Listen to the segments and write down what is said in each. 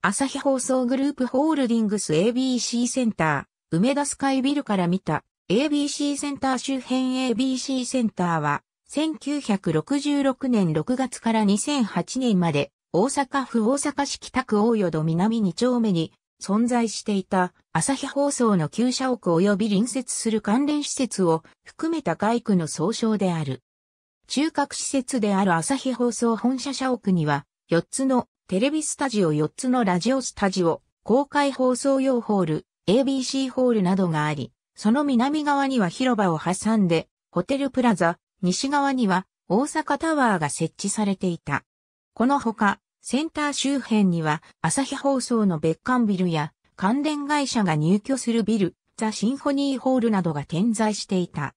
朝日放送グループホールディングス ABC センター、梅田スカイビルから見た ABC センター周辺 ABC センターは、1966年6月から2008年まで、大阪府大阪市北区大淀南2丁目に存在していた朝日放送の旧社屋及び隣接する関連施設を含めた外区の総称である。中核施設である朝日放送本社社屋には4つのテレビスタジオ4つのラジオスタジオ、公開放送用ホール、ABC ホールなどがあり、その南側には広場を挟んで、ホテルプラザ、西側には大阪タワーが設置されていた。このほか、センター周辺には朝日放送の別館ビルや関連会社が入居するビル、ザ・シンフォニーホールなどが点在していた。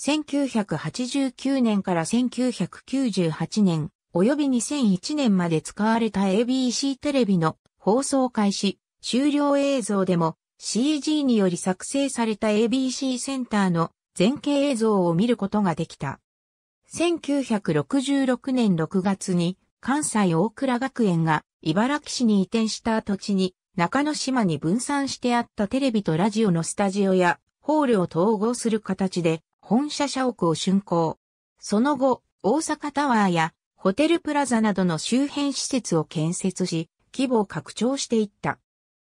1989年から1998年、及び2001年まで使われた ABC テレビの放送開始、終了映像でも CG により作成された ABC センターの前景映像を見ることができた。1966年6月に関西大倉学園が茨城市に移転した土地に中野島に分散してあったテレビとラジオのスタジオやホールを統合する形で本社社屋を竣工。その後、大阪タワーやホテルプラザなどの周辺施設を建設し、規模を拡張していった。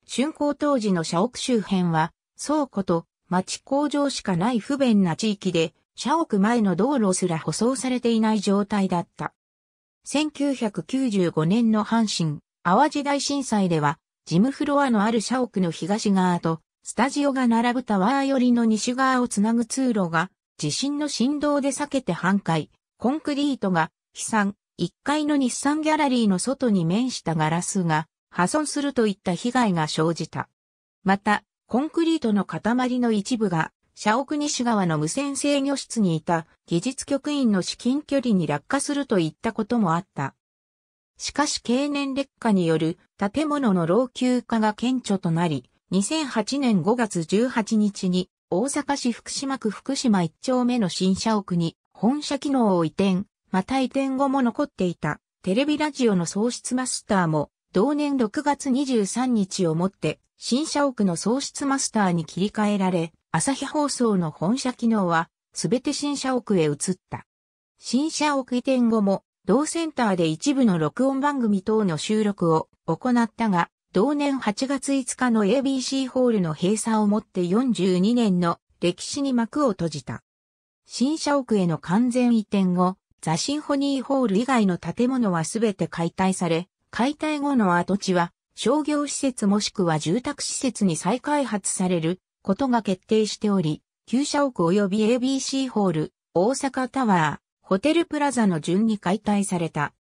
竣工当時の社屋周辺は、倉庫と町工場しかない不便な地域で、社屋前の道路すら舗装されていない状態だった。1995年の阪神、淡路大震災では、ジムフロアのある社屋の東側と、スタジオが並ぶタワー寄りの西側をつなぐ通路が、地震の振動で避けて半壊、コンクリートが飛散、1階の日産ギャラリーの外に面したガラスが破損するといった被害が生じた。また、コンクリートの塊の一部が、社屋西側の無線制御室にいた技術局員の至近距離に落下するといったこともあった。しかし経年劣化による建物の老朽化が顕著となり、2008年5月18日に大阪市福島区福島1丁目の新社屋に本社機能を移転、また移転後も残っていた、テレビラジオの喪失マスターも、同年6月23日をもって、新社屋の喪失マスターに切り替えられ、朝日放送の本社機能は、すべて新社屋へ移った。新社屋移転後も、同センターで一部の録音番組等の収録を行ったが、同年8月5日の ABC ホールの閉鎖をもって42年の歴史に幕を閉じた。新社屋への完全移転後、ザシンフォニーホール以外の建物はすべて解体され、解体後の跡地は商業施設もしくは住宅施設に再開発されることが決定しており、旧社屋及び ABC ホール、大阪タワー、ホテルプラザの順に解体された。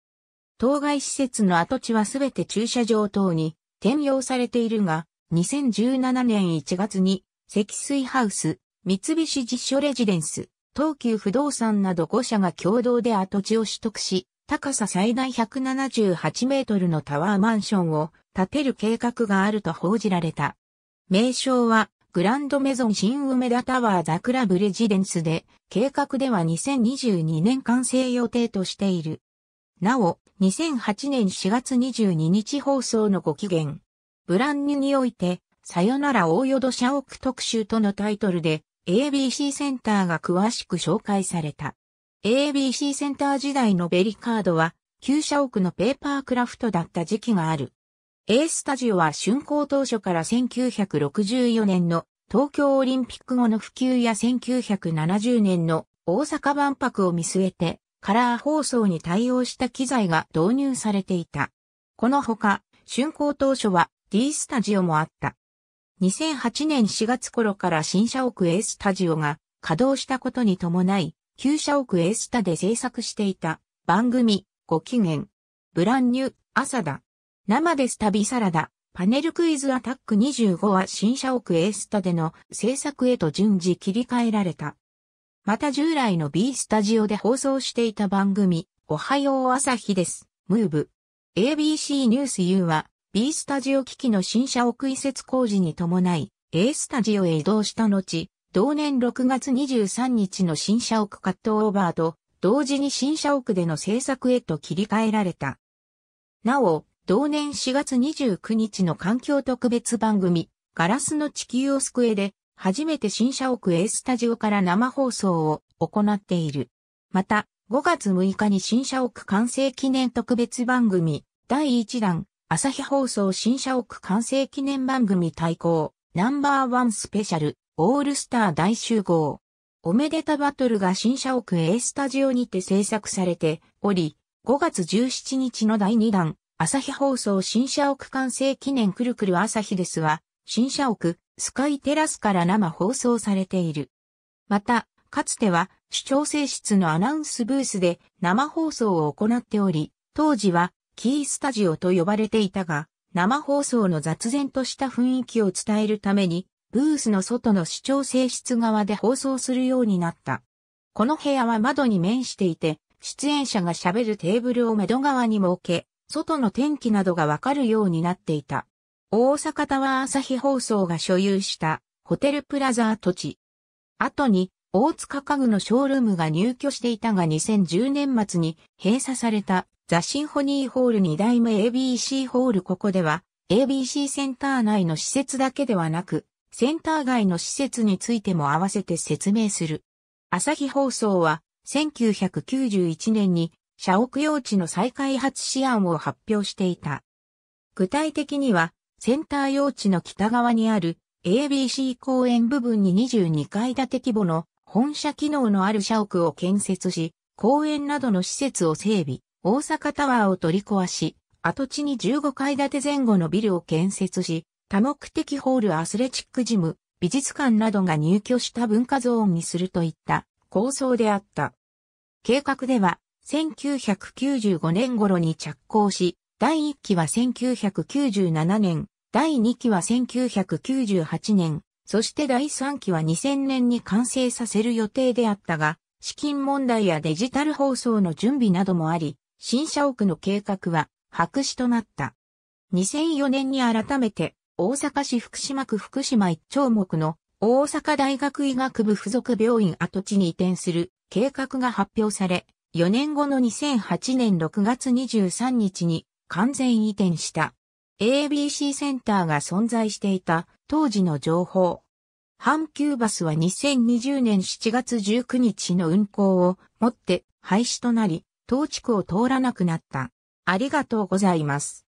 当該施設の跡地はすべて駐車場等に転用されているが、2017年1月に積水ハウス、三菱実証レジデンス、東急不動産など5社が共同で跡地を取得し、高さ最大178メートルのタワーマンションを建てる計画があると報じられた。名称は、グランドメゾン新梅田タワーザクラブレジデンスで、計画では2022年完成予定としている。なお、2008年4月22日放送のご期限。ブランニュにおいて、さよなら大淀社屋特集とのタイトルで、ABC センターが詳しく紹介された。ABC センター時代のベリカードは、旧社屋のペーパークラフトだった時期がある。A スタジオは竣工当初から1964年の東京オリンピック後の普及や1970年の大阪万博を見据えてカラー放送に対応した機材が導入されていた。このほか、竣工当初は D スタジオもあった。2008年4月頃から新社屋 A スタジオが稼働したことに伴い、旧社屋 A スタで制作していた番組、ご機嫌、ブランニュー、朝だ。生です旅サラダ、パネルクイズアタック25は新社屋 A スタでの制作へと順次切り替えられた。また従来の B スタジオで放送していた番組、おはよう朝日です、ムーブ。ABC ニュース U は B スタジオ機器の新社屋移設工事に伴い A スタジオへ移動した後、同年6月23日の新社屋カットオーバーと同時に新社屋での制作へと切り替えられた。なお、同年4月29日の環境特別番組、ガラスの地球を救えで、初めて新社屋 A スタジオから生放送を行っている。また、5月6日に新社屋完成記念特別番組、第1弾、朝日放送新社屋完成記念番組対抗、ナンバーワンスペシャル、オールスター大集合。おめでたバトルが新社屋 A スタジオにて制作されており、5月17日の第2弾、朝日放送新社屋完成記念くるくる朝日ですは、新社屋、スカイテラスから生放送されている。また、かつては、市長性室のアナウンスブースで生放送を行っており、当時はキースタジオと呼ばれていたが、生放送の雑然とした雰囲気を伝えるために、ブースの外の視聴性質側で放送するようになった。この部屋は窓に面していて、出演者が喋るテーブルを窓側に設け、外の天気などがわかるようになっていた。大阪タワー朝日放送が所有したホテルプラザ土地。後に大塚家具のショールームが入居していたが2010年末に閉鎖されたザ・シンフォニーホール2代目 ABC ホールここでは ABC センター内の施設だけではなくセンター外の施設についても合わせて説明する。朝日放送は1991年に社屋用地の再開発試案を発表していた。具体的にはセンター用地の北側にある ABC 公園部分に22階建て規模の本社機能のある社屋を建設し、公園などの施設を整備。大阪タワーを取り壊し、跡地に15階建て前後のビルを建設し、多目的ホールアスレチックジム、美術館などが入居した文化ゾーンにするといった構想であった。計画では、1995年頃に着工し、第1期は1997年、第2期は1998年、そして第3期は2000年に完成させる予定であったが、資金問題やデジタル放送の準備などもあり、新社屋の計画は白紙となった。2004年に改めて大阪市福島区福島一丁目の大阪大学医学部附属病院跡地に移転する計画が発表され、4年後の2008年6月23日に完全移転した。ABC センターが存在していた当時の情報。阪急バスは2020年7月19日の運行をもって廃止となり、当地区を通らなくなった。ありがとうございます。